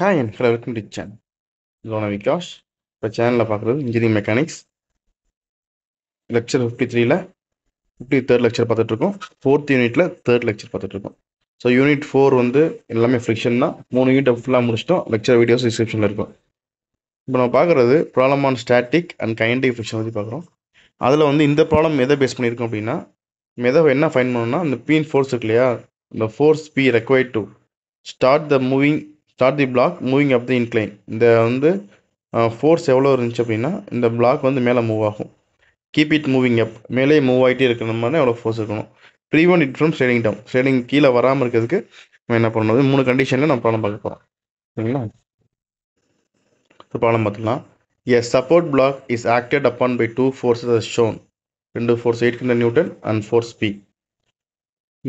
hi and hello welcome to channel லோன விகாஷ் இப்போ சேனலில் பார்க்குறது இன்ஜினியரிங் மெக்கானிக்ஸ் லெக்சர் ஃபிஃப்டி த்ரீல ஃபிஃப்டி தேர்ட் லெக்சர் பார்த்துட்ருக்கோம் ஃபோர்த் யூனிட்டில் தேர்ட் லெக்சர் பார்த்துட்ருக்கோம் ஸோ யூனிட் ஃபோர் வந்து எல்லாமே ஃப்ரிக்ஷன் தான் மூணு யூனிட் ஃபுல்லாக முடிச்சிட்டோம் லெக்சர் வீடியோஸ் டிஸ்கிரிப்ஷனில் இருக்கும் இப்போ நம்ம பார்க்குறது problem on static and kinetic friction பற்றி பார்க்குறோம் அதில் வந்து இந்த ப்ராப்ளம் எதை பேஸ் பண்ணியிருக்கோம் அப்படின்னா எதை என்ன ஃபைன் பண்ணணும்னா அந்த பீன் ஃபோர்ஸ் இருக்கு இல்லையா இந்த force P required to start the moving start the block moving up the incline இந்த வந்து ஃபோர்ஸ் எவ்வளோ இருந்துச்சு அப்படின்னா இந்த பிளாக் வந்து மேலே மூவ் ஆகும் கீப் இட் மூவிங் அப் மேலே மூவ் ஆகிட்டே இருக்கிற மாதிரி எவ்வளோ ஃபோர்ஸ் இருக்கணும் prevent it from sliding down sliding கீழே வராமல் இருக்கிறதுக்கு நம்ம என்ன பண்ணணும் மூணு கண்டிஷனில் நம்ம ப்ராப்ளம் பார்க்க போகிறோம் சரிங்களா ஸோ ப்ராப்ளம் பார்த்துக்கலாம் a support block is acted upon by two forces as shown ரெண்டு force eight kilo newton and force P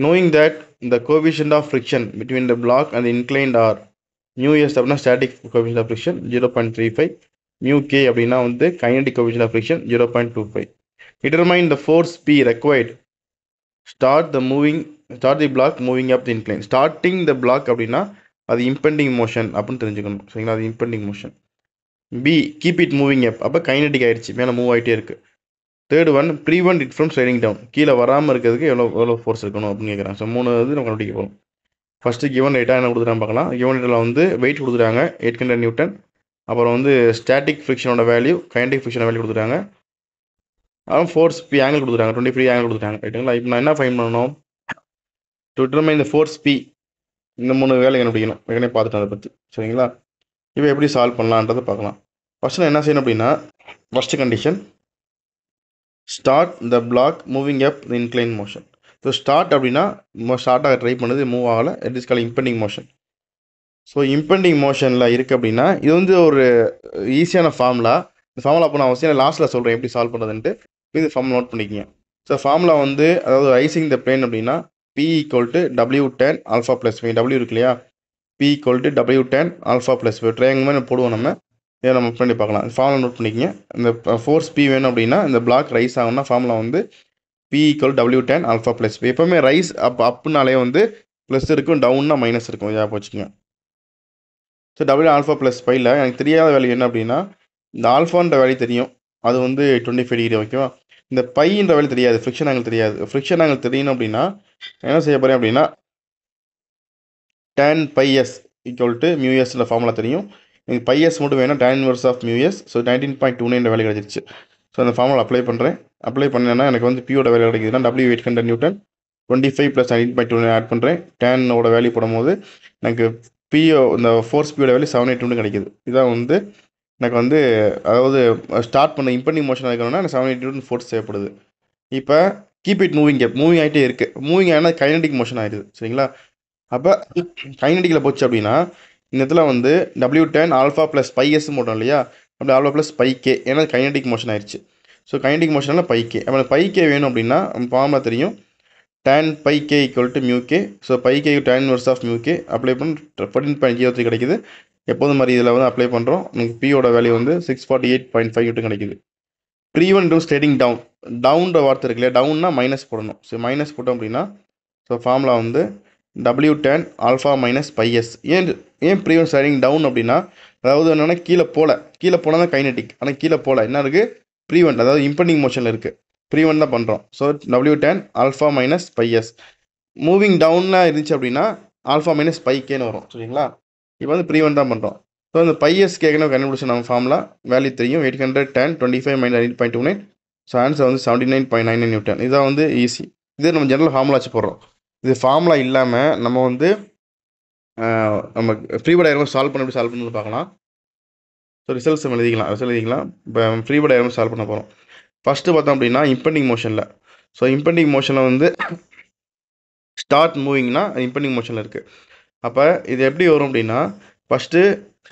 knowing that the coefficient of friction between the block and inclined are mu s அப்படின்னா static coefficient of friction zero point three five mu k அப்படின்னா வந்து kinetic coefficient of friction zero point two five determine the force P required start the moving start the block moving up the incline starting the block அப்படின்னா அது impending motion அப்படின்னு தெரிஞ்சுக்கணும் சரிங்களா அது impending motion P keep it moving up அப்போ kinetic ஆயிடுச்சு மேலே move ஆகிட்டே இருக்குது third one prevent it from sliding down கீழே வராமல் இருக்கிறதுக்கு எவ்வளோ எவ்வளோ ஃபோர்ஸ் இருக்கணும் அப்படின்னு கேட்குறாங்க ஸோ மூணு இது நம்ம கண்டுபிடிக்க போகிறோம் ஃபஸ்ட்டு கிவன் ரேட்டாக என்ன கொடுத்துட்டாங்க பார்க்கலாம் கிவன் ரேட்டில் வந்து வெயிட் கொடுத்துட்டாங்க எயிட் ஹண்ட்ரட் நியூட்டன் அப்புறம் வந்து ஸ்டாட்டிக் ஃபிக்ஷனோட வேல்யூ கைண்டிக் ஃபிக்ஷனோட வேல்யூ கொடுத்துட்டாங்க அப்புறம் ஃபோர்ஸ் பி ஆங்கிள் கொடுத்துட்டாங்க டுவெண்ட்டி ஃபைவ் ஆங்கிள் கொடுத்துட்டாங்க ரைட்டுங்களா இப்போ நான் என்ன ஃபைன் பண்ணணும் ட்விட்டர்மே இந்த ஃபோர்ஸ் பி இந்த மூணு வேலை கண்டுபிடிக்கணும் ஏற்கனவே பார்த்துட்டேன் அதை பற்றி சரிங்களா இப்போ எப்படி சால்வ் பண்ணலான்றதை பார்க்கலாம் ஃபஸ்ட்டு நான் என்ன செய்யணும் அப்படின்னா first condition start the block moving up the incline motion so start அப்படின்னா ஸ்டார்ட்டாக ட்ரை பண்ணுது மூவ் ஆகலை it is call impending motion so impending மோஷனில் இருக்குது அப்படின்னா இது வந்து ஒரு ஈஸியான ஃபார்முலா இந்த ஃபார்முலா அப்போ நான் அவசியம் லாஸ்ட்டில் சொல்கிறேன் எப்படி சால்வ் பண்ணுறதுன்ட்டு இது ஃபார்ம் நோட் பண்ணிக்கோங்க ஸோ ஃபார்முலா வந்து அதாவது ஐசிங் த பிளேன் அப்படின்னா P equal to W tan alpha plus V W இருக்கு இல்லையா P equal to W tan alpha plus V triangle மாதிரி போடுவோம் நம்ம இதை நம்ம பண்ணி பார்க்கலாம் ஃபார்முலா நோட் பண்ணிக்கோங்க இந்த ஃபோர்ஸ் பி வேணும் அப்படின்னா இந்த பிளாக் ரைஸ் ஆகும்னா ஃபார்முலா வந்து P equal W tan alpha plus P எப்பவுமே ரைஸ் அப் அப்புனாலே வந்து ப்ளஸ் இருக்கும் டவுன்னா மைனஸ் இருக்கும் ஞாபகம் வச்சுக்கோங்க ஸோ டபுள்யூ ஆல்ஃபா ப்ளஸ் ஃபைவ்ல எனக்கு தெரியாத வேல்யூ என்ன அப்படின்னா இந்த ஆல்ஃபான்ற வேல்யூ தெரியும் அது வந்து டுவெண்ட்டி ஃபைவ் டிகிரி ஓகேவா இந்த பைன்ற வேல்யூ தெரியாது ஃப்ரிக்ஷன் ஆங்கிள் தெரியாது ஃப்ரிக்ஷன் ஆங்கிள் தெரியணும் அப்படின்னா என்ன செய்ய போகிறேன் அப்படின்னா டேன் பைஎஸ் ஈக்குவல் டு மியூஎஸ்ல ஃபார்முலா தெரியும் எனக்கு எஸ் மட்டும் வேணும் tan inverse of mu S so nineteen point two nine வேலை கிடச்சிருச்சு ஸோ அந்த ஃபார்முலா அப்ளை பண்ணுறேன் அப்ளை பண்ணேன்னா எனக்கு வந்து பியோட வேலை கிடைக்குதுன்னா W eight hundred newton twenty five plus nine point two add பண்ணுறேன் டேனோட வேல்யூ போடும்போது எனக்கு பிஓ இந்த ஃபோர்ஸ் பியோட வேல்யூ செவன் எயிட் டூ கிடைக்குது இதான் வந்து எனக்கு வந்து அதாவது ஸ்டார்ட் பண்ண இம்பெண்டிங் மோஷன் இருக்கணும்னா எனக்கு செவன் எயிட் ஃபோர்ஸ் தேவைப்படுது இப்போ keep it moving keep moving ஆகிட்டே இருக்குது மூவிங் ஆனால் கைனடிக் மோஷன் ஆகிடுது சரிங்களா அப்போ கைனடிக்கில் போச்சு அப்படின்னா இந்த இடத்துல வந்து W tan alpha plus phi S போட்டோம் இல்லையா அப்படி ஆல்வா ப்ளஸ் பைக்கே ஏன்னா கைனடிக் மோஷன் ஆயிடுச்சு ஸோ கைனடிக் மோஷனால் பைக்கே பை பைக்கே வேணும் அப்படின்னா ஃபார்முலா தெரியும் tan phi K equal to mu K so phi K tan verse of mu K apply பண்ணி ஃபோர்டின் பாயிண்ட் ஜீரோ த்ரீ கிடைக்குது எப்போதும் மாதிரி இதில் வந்து அப்ளை பண்ணுறோம் நமக்கு பியோட வேல்யூ வந்து six forty eight point five கிட்ட கிடைக்குது free one two stating down டவுன்ற வார்த்தை இருக்கு இல்லையா டவுன்னா மைனஸ் போடணும் ஸோ மைனஸ் போட்டோம் அப்படின்னா ஸோ ஃபார்முலா வந்து W tan alpha minus phi S ஏன் ஏன் ப்ரீவியம் ஸ்டேரிங் டவுன் அப்படின்னா அதாவது என்னென்னா கீழே போல கீழே போனால் தான் கைனெட்டிக் ஆனால் கீழே போல என்ன இருக்குது ப்ரீவெண்ட் அதாவது இம்பெண்டிங் மோஷனில் இருக்குது ப்ரீவெண்ட் தான் பண்ணுறோம் so W tan alpha minus phi S moving டவுனாக இருந்துச்சு அப்படின்னா ஆல்ஃபா மைனஸ் பைக்கேன்னு வரும் சரிங்களா இப்போ வந்து ப்ரீவெண்ட் தான் பண்ணுறோம் ஸோ அந்த பைஎஸ் கேட்கணும் கண்டுபிடிச்ச நம்ம ஃபார்முலா வேல்யூ தெரியும் eight hundred ten twenty five minus nine point two nine so answer வந்து seventy nine point nine nine ten இதான் வந்து ஈஸி இதே நம்ம ஜென்ரல் ஃபார்முலா வச்சு போடுறோம் இது ஃபார்முலா இல்லாமல் நம்ம வந்து நம்ம ஃப்ரீ பட் டயக்ராம் சால்வ் பண்ண எப்படி சால்வ் பண்ணி பார்க்கலாம் ஸோ ரிசல்ட்ஸ் நம்ம எழுதிக்கலாம் ரிசல்ட் எழுதிக்கலாம் இப்போ ஃப்ரீ பட் டயக்ராம் சால்வ் பண்ண போகிறோம் ஃபஸ்ட்டு பார்த்தோம் அப்படின்னா இம்பெண்டிங் மோஷனில் ஸோ இம்பெண்டிங் மோஷனில் வந்து ஸ்டார்ட் மூவிங்னா இம்பெண்டிங் மோஷனில் இருக்குது அப்போ இது எப்படி வரும் அப்படின்னா ஃபஸ்ட்டு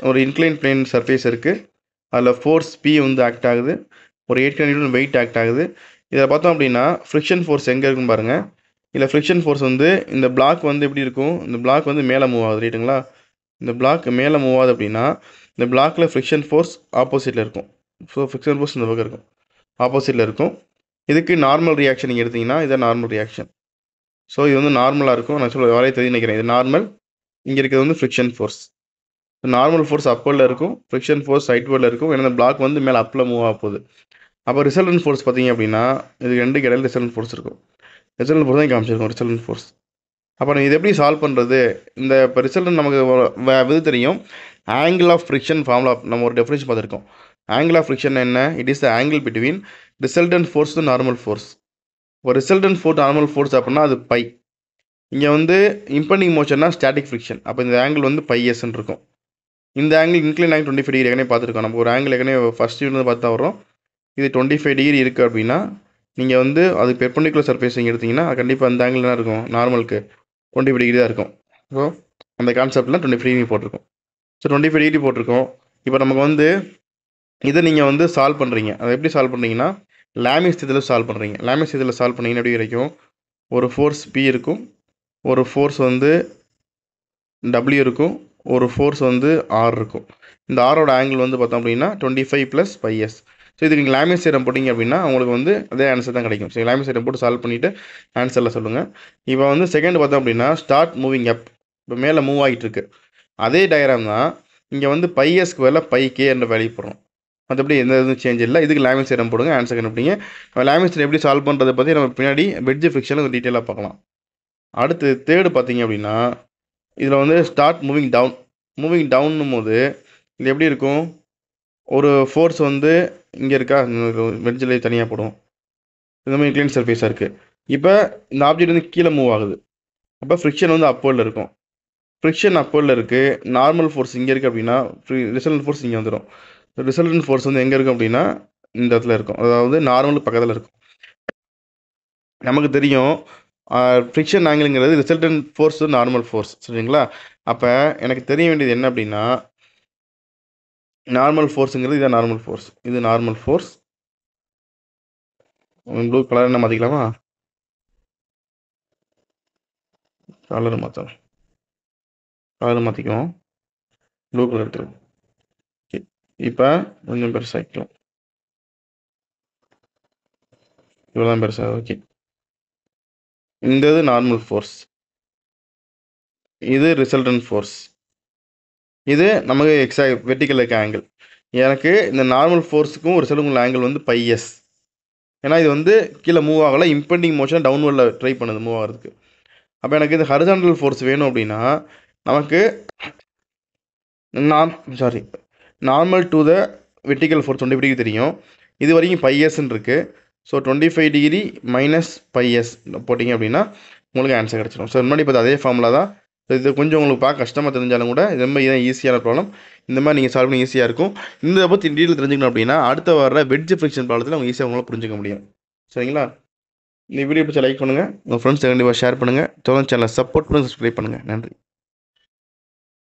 ஒரு இன்க்ளைன் பிளேன் சர்ஃபேஸ் இருக்குது அதில் ஃபோர்ஸ் பி வந்து ஆக்ட் ஆகுது ஒரு எயிட் ஹண்ட்ரட் வெயிட் ஆக்ட் ஆகுது இதை பார்த்தோம் அப்படின்னா ஃப்ரிக்ஷன் ஃபோர்ஸ் எங்கே இருக்குன்னு பாருங்கள் இதில் ஃப்ரிக்ஷன் ஃபோர்ஸ் வந்து இந்த பிளாக் வந்து எப்படி இருக்கும் இந்த பிளாக் வந்து மேலே மூவ் ஆகுது ரைட்டுங்களா இந்த பிளாக் மேலே மூவ் ஆகுது அப்படின்னா இந்த பிளாக்கில் ஃப்ரிக்ஷன் ஃபோர்ஸ் ஆப்போசிட்டில் இருக்கும் ஸோ ஃப்ரிக்ஷன் ஃபோர்ஸ் இந்த பக்கம் இருக்கும் ஆப்போசிட்டில் இருக்கும் இதுக்கு நார்மல் ரியாக்ஷன் நீங்கள் எடுத்திங்கன்னா இதான் நார்மல் ரியாக்ஷன் ஸோ இது வந்து நார்மலாக இருக்கும் நான் சொல்ல வரைய தெரிஞ்சு நினைக்கிறேன் இது நார்மல் இங்கே இருக்கிறது வந்து ஃப்ரிக்ஷன் ஃபோர்ஸ் நார்மல் ஃபோர்ஸ் அப்பரில் இருக்கும் ஃப்ரிக்ஷன் ஃபோர்ஸ் சைட்வேர்டில் இருக்கும் ஏன்னா பிளாக் வந்து மேலே அப்பில் மூவ் ஆக போகுது அப்போ ரிசல்டன் ஃபோர்ஸ் பார்த்தீங்க அப்படின்னா இது ரெண்டுக்கு இடையில ரிசல்டன் ஃபோர்ஸ் இருக்கும் ரிசல்ட் ஃபோர்ஸ் தான் காமிச்சிருக்கோம் ரிசல்ட் ஃபோர்ஸ் அப்போ நம்ம இது எப்படி சால்வ் பண்ணுறது இந்த இப்போ ரிசல்ட் நமக்கு இது தெரியும் ஆங்கிள் ஆஃப் ஃப்ரிக்ஷன் ஃபார்முலா நம்ம ஒரு டெஃபினேஷன் பார்த்துருக்கோம் ஆங்கிள் ஆஃப் ஃப்ரிக்ஷன் என்ன it is the angle between resultant force to normal force ஒரு அண்ட் ஃபோர்ஸ் நார்மல் ஃபோர்ஸ் அப்படின்னா அது பை இங்கே வந்து இம்பெண்டிங் மோஷன்னா ஸ்டாட்டிக் ஃப்ரிக்ஷன் அப்போ இந்த ஆங்கிள் வந்து பை எஸ்ன்னு இருக்கும் இந்த ஆங்கிள் இன்க்ளைன் ஆகி டுவெண்ட்டி ஃபைவ் டிகிரி ஏற்கனவே பார்த்துருக்கோம் நம்ம ஒரு ஆங்கிள் ஏற்கனவே ஃபஸ்ட் யூனிட் பார்த்தா வரும் இது டுவெண்ட்டி ஃபைவ் டிகிரி இருக்குது அப்படின்னா நீங்கள் வந்து அது பெர்பண்டிகுலர் சர்ஃபேஸ் நீங்கள் எடுத்திங்கன்னா அது கண்டிப்பாக அந்த ஆங்கிள் தான் இருக்கும் நார்மலுக்கு டுவெண்ட்டி ஃபைவ் டிகிரி தான் இருக்கும் ஸோ அந்த கான்செப்டில் டுவெண்ட்டி ஃபைவ் டிகிரி போட்டிருக்கோம் ஸோ டுவெண்ட்டி ஃபைவ் டிகிரி போட்டிருக்கோம் இப்போ நமக்கு வந்து இதை நீங்கள் வந்து சால்வ் பண்ணுறீங்க அதை எப்படி சால்வ் பண்ணுறீங்கன்னா லேமிஸ் இதில் சால்வ் பண்ணுறீங்க லேமிஸ் இதில் சால்வ் பண்ணிங்கன்னா எப்படி கிடைக்கும் ஒரு ஃபோர்ஸ் பி இருக்கும் ஒரு ஃபோர்ஸ் வந்து டபிள்யூ இருக்கும் ஒரு ஃபோர்ஸ் வந்து ஆர் இருக்கும் இந்த ஆரோட ஆங்கிள் வந்து பார்த்தோம் அப்படின்னா twenty five plus five S so இதுக்கு நீங்கள் லாமின் சைடம் போட்டிங்க அப்படின்னா உங்களுக்கு வந்து அதே ஆன்சர் தான் கிடைக்கும் ஸோ லாமின் சைடம் போட்டு சால்வ் பண்ணிவிட்டு ஆன்சரில் சொல்லுங்கள் இப்போ வந்து செகண்ட் பார்த்தோம் அப்படின்னா ஸ்டார்ட் மூவிங் அப் இப்போ மேலே மூவ் ஆகிட்டுருக்கு அதே டயராம் தான் இங்கே வந்து வேலை பை கே என்ற வேலைக்கு போடுறோம் மற்றபடி எந்த இதுவும் சேஞ்ச் இல்லை இதுக்கு லாங்குவேஜ் சேரம் போடுங்க ஆன்சர் கண்டுபிடிங்க லாங்குவேஜ் எப்படி சால்வ் பண்ணுறதை பற்றி நம்ம பின்னாடி வெட்ஜ் ஃபிக்ஷனில் டீட்டெயிலாக பார்க்கலாம் அடுத்து தேர்டு பார்த்தீங்க அப்படின்னா இதில் வந்து ஸ்டார்ட் மூவிங் டவுன் மூவிங் டவுன்னும் போது இது எப்படி இருக்கும் ஒரு ஃபோர்ஸ் வந்து இங்கே இருக்கா வெட்ஜில் தனியாக போடும் இந்த மாதிரி இன்க்ளைன் சர்ஃபேஸாக இருக்குது இப்போ இந்த ஆப்ஜெக்ட் வந்து கீழே மூவ் ஆகுது அப்போ ஃப்ரிக்ஷன் வந்து அப்போவில் இருக்கும் ஃப்ரிக்ஷன் அப்போவில் இருக்குது நார்மல் ஃபோர்ஸ் இங்கே இருக்குது அப்படின்னா ரிசல்ட் ஃபோர்ஸ் இங்கே வந்துடும் ரிசல்ட் ஃபோர்ஸ் வந்து எங்கே இருக்கும் அப்படின்னா இந்த இடத்துல இருக்கும் அதாவது நார்மல் பக்கத்தில் இருக்கும் நமக்கு தெரியும் ஃப்ரிக்ஷன் ஆங்கிளுங்கிறது ரிசல்டன் ஃபோர்ஸ் நார்மல் ஃபோர்ஸ் சரிங்களா அப்போ எனக்கு தெரிய வேண்டியது என்ன அப்படின்னா நார்மல் ஃபோர்ஸுங்கிறது இதான் நார்மல் ஃபோர்ஸ் இது நார்மல் ஃபோர்ஸ் ப்ளூ கலர் என்ன மாற்றிக்கலாமா கலர் மாற்றலாம் கலர் மாற்றிக்குவோம் ப்ளூ கலர் எடுத்துக்கலாம் இப்போ கொஞ்சம் பெருசாகிக்கலாம் இவ்வளோதான் பெருசாக ஓகே இந்த இது நார்மல் ஃபோர்ஸ் இது ரிசல்டன்ட் ஃபோர்ஸ் இது நமக்கு எக்ஸா வெர்டிக்கல் இருக்க ஆங்கிள் எனக்கு இந்த நார்மல் ஃபோர்ஸுக்கும் ஒரு சில உள்ள ஆங்கிள் வந்து எஸ் ஏன்னா இது வந்து கீழே மூவ் ஆகலை இம்பெண்டிங் மோஷன் டவுன்வர்டில் ட்ரை பண்ணுது மூவ் ஆகிறதுக்கு அப்போ எனக்கு இந்த ஹரிசான்டல் ஃபோர்ஸ் வேணும் அப்படின்னா நமக்கு நான் sorry normal to the vertical force twenty degree தெரியும் இது வரைக்கும் பைஎஸ்ன்னு இருக்குது so twenty five degree minus S போட்டிங்க அப்படின்னா உங்களுக்கு ஆன்சர் கிடச்சிடும் ஸோ முன்னாடி இப்போ அதே ஃபார்முலா தான் இது கொஞ்சம் உங்களுக்கு பார்க்க கஷ்டமாக தெரிஞ்சாலும் கூட இது மாதிரி இதான் ஈஸியான ப்ராப்ளம் இந்த மாதிரி நீங்கள் சால்வ் பண்ணி ஈஸியாக இருக்கும் இந்த பற்றி டீட்டெயில் தெரிஞ்சுக்கணும் அப்படின்னா அடுத்த வர வெட்ஜ் ஃபிரிக்ஷன் ப்ராப்ளத்தில் அவங்க ஈஸியாக உங்களால் புரிஞ்சிக்க முடியும் சரிங்களா இந்த வீடியோ பிடிச்ச லைக் பண்ணுங்கள் உங்கள் ஃப்ரெண்ட்ஸ் கண்டிப்பாக ஷேர் பண்ணுங்கள் தொடர்ந்து சேனலை சப்போர்ட் பண்ணி சப்ஸ்கிரைப் பண்ணுங்கள் நன்றி